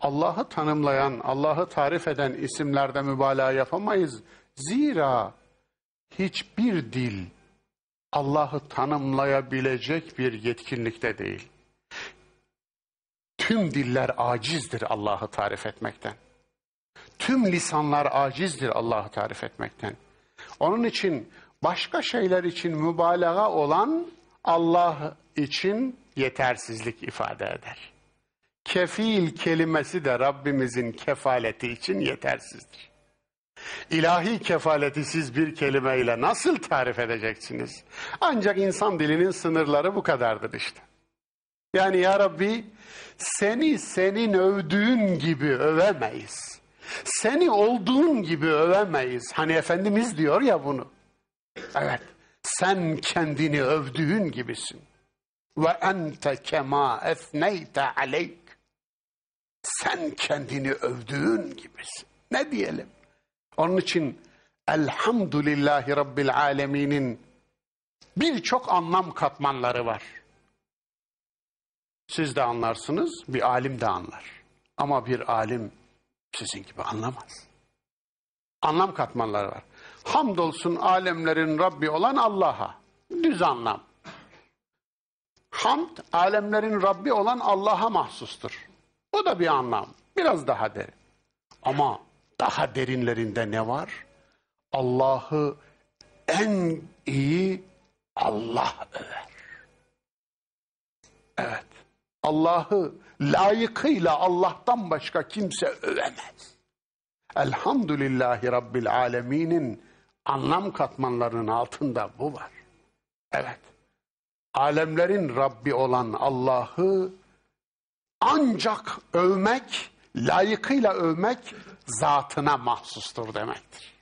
Allah'ı tanımlayan, Allah'ı tarif eden isimlerde mübalağa yapamayız. Zira hiçbir dil Allah'ı tanımlayabilecek bir yetkinlikte değil. Tüm diller acizdir Allah'ı tarif etmekten. Tüm lisanlar acizdir Allah'ı tarif etmekten. Onun için başka şeyler için mübalağa olan Allah için yetersizlik ifade eder. Kefil kelimesi de Rabbimizin kefaleti için yetersizdir. İlahi kefaleti siz bir kelimeyle nasıl tarif edeceksiniz? Ancak insan dilinin sınırları bu kadardır işte. Yani ya Rabbi seni senin övdüğün gibi övemeyiz. Seni olduğun gibi övemeyiz. Hani Efendimiz diyor ya bunu. Evet. Sen kendini övdüğün gibisin. Ve ente kema efneyte aleyk sen kendini övdüğün gibisin. Ne diyelim? Onun için Elhamdülillahi Rabbil Aleminin birçok anlam katmanları var. Siz de anlarsınız, bir alim de anlar. Ama bir alim sizin gibi anlamaz. Anlam katmanları var. Hamdolsun alemlerin Rabbi olan Allah'a. Düz anlam. Hamd, alemlerin Rabbi olan Allah'a mahsustur. O da bir anlam. Biraz daha derin. Ama daha derinlerinde ne var? Allah'ı en iyi Allah över. Evet. Allah'ı layıkıyla Allah'tan başka kimse övemez. Elhamdülillahi Rabbil Aleminin anlam katmanlarının altında bu var. Evet. Alemlerin Rabbi olan Allah'ı ancak övmek, layıkıyla övmek zatına mahsustur demektir.